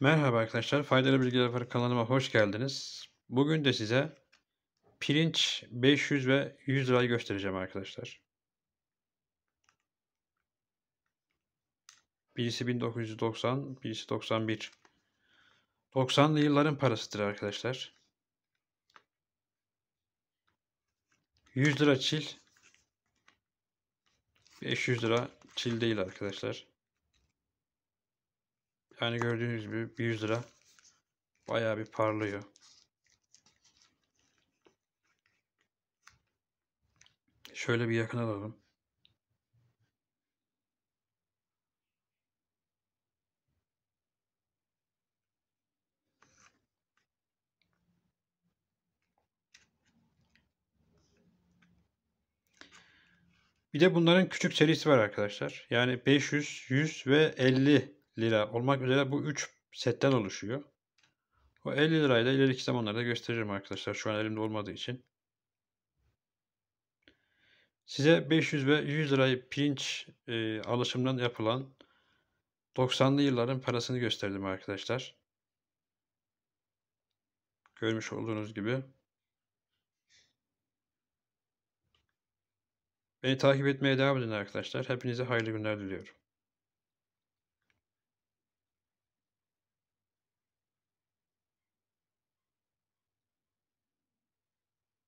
Merhaba arkadaşlar, Faydalı bilgi Farı kanalıma hoş geldiniz. Bugün de size pirinç 500 ve 100 lirayı göstereceğim arkadaşlar. Birisi 1990, birisi 91. 90'lı yılların parasıdır arkadaşlar. 100 lira çil, 500 lira çil değil arkadaşlar. Yani gördüğünüz gibi 100 lira bayağı bir parlıyor. Şöyle bir yakın alalım. Bir de bunların küçük serisi var arkadaşlar. Yani 500, 100 ve 50 lira olmak üzere bu 3 setten oluşuyor. O 50 lirayı da ileriki zamanlarda göstereceğim arkadaşlar. Şu an elimde olmadığı için. Size 500 ve 100 lirayı pirinç e, alışımdan yapılan 90'lı yılların parasını gösterdim arkadaşlar. Görmüş olduğunuz gibi. Beni takip etmeye devam edin arkadaşlar. Hepinize hayırlı günler diliyorum.